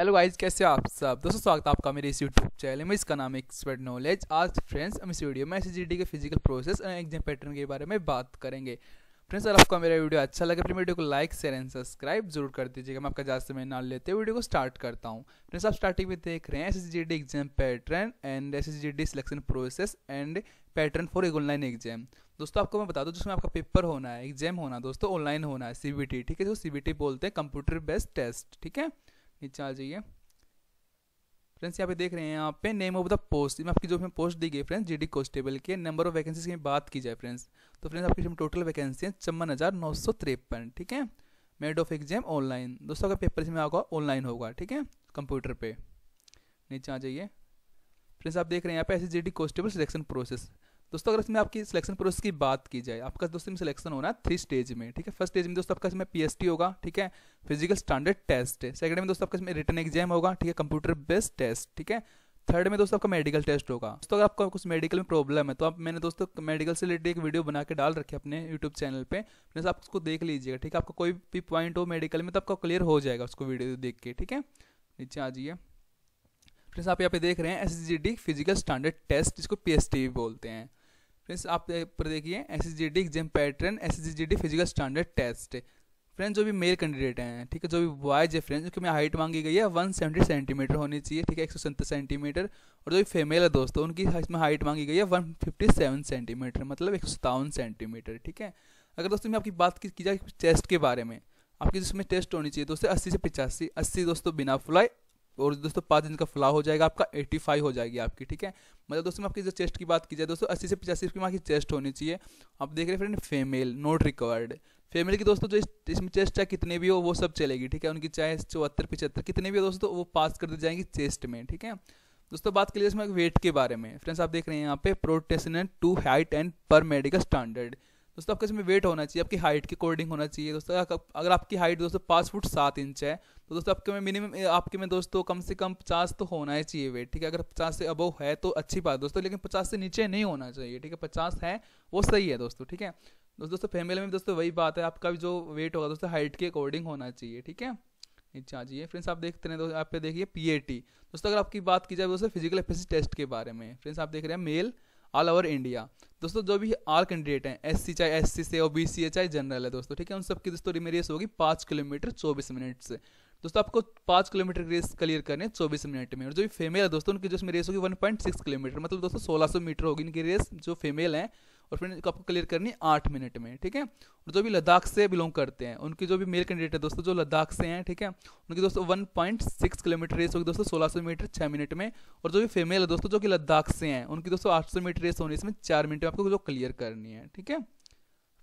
hello guys कैसे हो आप सब दोस्तों स्वागत है आपका मेरे इस यूट्यूब चैनल में इसका नाम एक्सपर्ट नॉलेज आज फ्रेंड्स हम इस वीडियो में एस के फिजिकल प्रोसेस और एग्जाम पैटर्न के बारे में बात करेंगे फ्रेंड्स अगर आपका मेरा वीडियो अच्छा लगे फिर वीडियो को लाइक शेयर एंड सब्सक्राइब जरूर कर दीजिएगा मैं आपका ज्यादा समय ना लेते वीडियो को स्टार्ट करता हूँ फ्रेंड्स आप स्टार्टिंग में देख रहे हैं S exam pattern and S selection process and pattern for एक ऑनलाइन एग्जाम दोस्तों आपको मैं बता दूं जिसमें आपका पेपर होना है एग्जाम होना दोस्तों ऑनलाइन होना है सीबीटी ठीक है जो तो सीबीटी बोलते हैं कंप्यूटर बेस्ड टेस्ट ठीक है नीचे आ जाइए फ्रेंड्स यहाँ पे देख रहे हैं यहाँ पे नेम ऑफ द पोस्ट में आपकी जो हमें पोस्ट दी गई फ्रेंड्स जीडी कॉन्स्टेबल के नंबर ऑफ वैकेंसीज की बात की जाए फ्रेंड्स तो फ्रेंड्स आपकी टोटल वैकेंसी है चौवन हज़ार नौ सौ तिरपन ठीक है मेड ऑफ एग्जाम ऑनलाइन दोस्तों का पेपर इसमें आपका ऑनलाइन होगा ठीक है कंप्यूटर पे नीचे आ जाइए फ्रेंड्स आप देख रहे हैं यहाँ पे ऐसे G D constable selection process दोस्तों अगर इसमें आपकी सिलेक्शन प्रोसेस की बात की जाए आपका दोस्तों में सिलेक्शन होना है थ्री स्टेज में ठीक है फर्स्ट स्टेज में दोस्तों आपका इसमें पीएसटी होगा ठीक है फिजिकल स्टैंडर्ड टेस्ट है सेकंड में दोस्तों आपका इसमें रिटर्न एग्जाम होगा ठीक है कंप्यूटर बेस्ड टेस्ट ठीक है थर्ड में दोस्तों आपका मेडिकल टेस्ट होगा दोस्तों अगर आपका कुछ मेडिकल में प्रॉब्लम है तो आप मैंने दोस्तों मेडिकल से रिलेटेड एक वीडियो बना के डाल रखी अपने यूट्यूब चैनल पे प्लस आप उसको देख लीजिएगा ठीक है आपका कोई भी पॉइंट हो मेडिकल में तो आपका क्लियर हो जाएगा उसको वीडियो देख के ठीक है नीचे आ जाइए फ्रेंड्स आप यहाँ पे देख रहे हैं एस फिजिकल स्टैंडर्ड टेस्ट जिसको पी बोलते हैं फ्रेंड्स आप पर देखिए S S G D exam pattern S S G D physical standard test friends जो भी मेल कैंडिडेट हैं ठीक है जो भी बॉयज है फ्रेंड्स उनकी हाइट मांगी गई है वन सेवेंटी सेंटीमीटर होनी चाहिए ठीक है एक सौ सत्तर सेंटीमीटर और जो भी फीमेल है दोस्तों उनकी इसमें हाइट मांगी गई है वन फिफ्टी सेवन सेंटीमीटर मतलब एक सौ सतावन सेंटीमीटर ठीक है अगर दोस्तों मैं आपकी बात की, की जाए चेस्ट के बारे में आपकी जिसमें टेस्ट होनी चाहिए दोस्तों अस्सी से पिचासी अस्सी दोस्तों बिना फुलाई और दोस्तों पाँच इंच का फ्ला हो जाएगा आपका एट्टी फाइव हो जाएगी आपकी ठीक है मतलब दोस्तों आपकी जो चेस्ट की बात की जाए दोस्तों अस्सी से पचासी की चेस्ट होनी चाहिए आप देख रहे हैं friend female not recovered female की दोस्तों जो इसमें चेस्ट चाहे कितने भी हो वो सब चलेगी ठीक है उनकी चाहे चौहत्तर पिछहत्तर कितने भी हो दोस्तों वो पास कर दी जाएंगी चेस्ट में ठीक है दोस्तों बात करिए इसमें वेट के बारे में फ्रेंड्स आप देख रहे हैं यहाँ पे प्रोटेशनल टू हाइट एंड पर मेडिकल स्टैंडर्ड दोस्तों आपका इसमें वेट होना चाहिए आपकी हाइट के अकॉर्डिंग होना चाहिए दोस्तों अगर आपकी हाइट दोस्तों पाँच फुट सात इंच है तो दोस्तों आपके में मिनिमम आपके में दोस्तों कम से कम पचास तो होना ही चाहिए वेट ठीक है अगर पचास से अबव है तो अच्छी बात दोस्तों लेकिन पचास से नीचे नहीं होना चाहिए ठीक है पचास है वो सही है दोस्तों ठीक है दोस्तों फैमिली में दोस्तों वही बात है आपका भी जो वेट होगा दोस्तों हाइट के अकॉर्डिंग होना चाहिए ठीक है नीचे आ जाइए फ्रेंड्स आप देखते हैं आप देखिए पी दोस्तों अगर आपकी बात की जाए दोस्तों फिजिकल एफिस टेस्ट के बारे में फ्रेंड्स आप देख रहे हैं मेल ऑल ओवर इंडिया दोस्तों जो भी ऑल कैंडिडेट हैं एस सी चाहे एस सी से ओ बी सी है चाहे जनरल है दोस्तों ठीक है उन सबकी दोस्तों रेस होगी पाँच किलोमीटर चौबीस मिनट से दोस्तों आपको पाँच किलोमीटर की रेस क्लियर करनी है चौबीस मिनट में और जो भी फेमेल है दोस्तों उनकी जो इसमें रेस होगी वन पॉइंट सिक्स किलोमीटर मतलब दोस्तों सोलह सौ मीटर होगी इनकी रेस जो फेमेल है और फ्रेंड आपको क्लियर करनी है आठ मिनट में ठीक है और जो भी लद्दाख से बिलोंग करते हैं उनकी जो भी मेल कैंडिडेट है दोस्तों जो लद्दाख से हैं ठीक है उनकी दोस्तों one point six kilometre race होगी दोस्तों सोलह सौ मीटर छः मिनट में और जो भी फीमेल है दोस्तों जो कि लद्दाख से हैं उनकी दोस्तों आठ सौ मीटर रेस होनी इसमें चार मिनट में आपको जो क्लियर करनी है ठीक है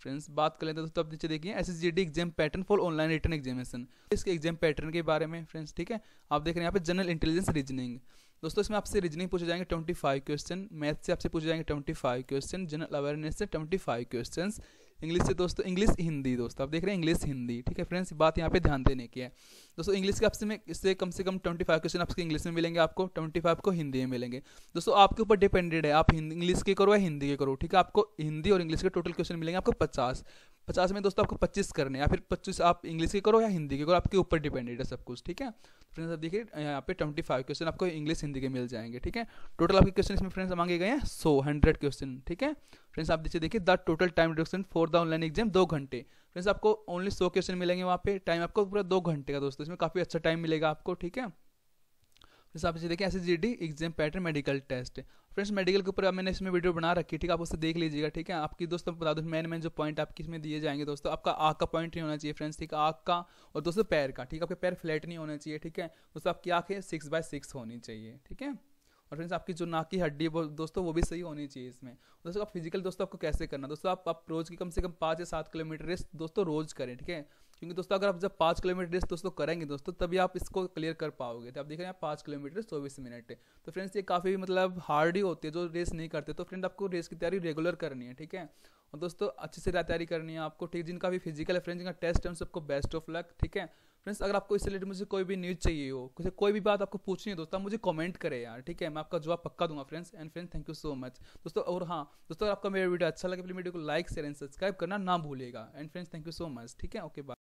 फ्रेंड्स बात कर लेते हैं दोस्तों आप नीचे देखिए S exam pattern for online written examination इसके एग्जाम पैटर्न के बारे में फ्रेंड्स ठीक है आप देख रहे हैं यहाँ पे जनरल इंटेलिजेंस रीजनिंग दोस्तों इसमें आपसे रीजनिंग पूछे जाएंगे 25 क्वेश्चन मैथ से आपसे पूछे जाएंगे 25 क्वेश्चन जनरल अवेयरनेस से 25 क्वेश्चंस इंग्लिश से दोस्तों इंग्लिश हिंदी दोस्तों आप देख रहे हैं इंग्लिश हिंदी ठीक है फ्रेंड्स बात यहाँ पे ध्यान देने की है दोस्तों इंग्लिश के आपसे में इससे कम से कम ट्वेंटी फाइव क्वेश्चन आपके इंग्लिश में मिलेंगे आपको ट्वेंटी फाइव को हिंदी में मिलेंगे दोस्तों आपके ऊपर डिपेंडेड है आप इंग्लिश के करो या हिंदी के करो ठीक है आपको हिंदी और इंग्लिश के टोटल क्वेश्चन मिलेंगे आपको पचास पचास में दोस्तों आपको पच्चीस करने या फिर पच्चीस आप इंग्लिश के करो या हिंदी के करो आपके ऊपर डिपेंडेड है सब कुछ ठीक है फ्रेंड्स आप देखिए यहाँ पे ट्वेंटी फाइव क्वेश्चन आपको इंग्लिश हिंदी के मिल जाएंगे ठीक है टोटल आपके क्वेश्चन इसमें फ्रेंड्स मांगे गए हैं सो हंड्रेड क्वेश्चन ठीक है फ्रेंड्स आप देखिए देखिए the total time reduction for the online exam दो घंटे फ्रेंड्स आपको ओनली सौ क्वेश्चन मिलेंगे वहाँ पे टाइम आपको पूरा दो घंटे का दोस्तों इसमें काफ़ी अच्छा टाइम मिलेगा आपको ठीक है जैसे आप इसे देखें S exam pattern medical test friends medical के ऊपर मैंने इसमें वीडियो बना रखी है ठीक है आप उससे देख लीजिएगा ठीक है आपकी दोस्तों बता दूँ मैन मैन जो पॉइंट आपके इसमें दिए जाएंगे दोस्तों आपका आँख का पॉइंट नहीं होना चाहिए फ्रेंड्स ठीक है आँख का और दोस्तों पैर का ठीक है आपके पैर फ्लैट नहीं होना चाहिए ठीक है दोस्तों आपकी आँखें सिक्स बाय सिक्स होनी चाहिए ठीक है और फ्रेंड्स आपकी जो नाक की हड्डी है दोस्तों वो भी सही होनी चाहिए इसमें दोस्तों आप फिजिकल दोस्तों आपको कैसे करना दोस्तों आप रोज की कम से कम पाँच या सात किलोमीटर रेस दोस्तों रोज करें ठीक है क्योंकि दोस्तों अगर आप जब पाँच किलोमीटर रेस दोस्तों करेंगे दोस्तों तभी आप इसको क्लियर कर पाओगे तो आप देख रहे हैं पाँच किलोमीटर चौबीस मिनट है तो फ्रेंड्स ये काफ़ी मतलब हार्ड ही होती है जो रेस नहीं करते तो फ्रेंड आपको रेस की तैयारी रेगुलर करनी है ठीक है और दोस्तों अच्छे से तैयारी करनी है आपको ठीक जिनका भी फिजिकल है फ्रेंड जिनका टेस्ट है उन सबको बेस्ट ऑफ लक ठीक है फ्रेंड्स अगर आपको इस रिलेटेड मुझे कोई भी न्यूज़ चाहिए हो किसी कोई भी बात आपको पूछनी है दोस्तों मुझे कमेंट करें यार ठीक है मैं आपका जवाब पक्का दूंगा friends and friends thank you so much दोस्तों और हाँ दोस्तों अगर आपका मेरा वीडियो अच्छा लगे प्लीज वीडियो को लाइक शेयर एंड सब्सक्राइब करना ना भूलेगा and friends thank you so much ठीक है ओके बाय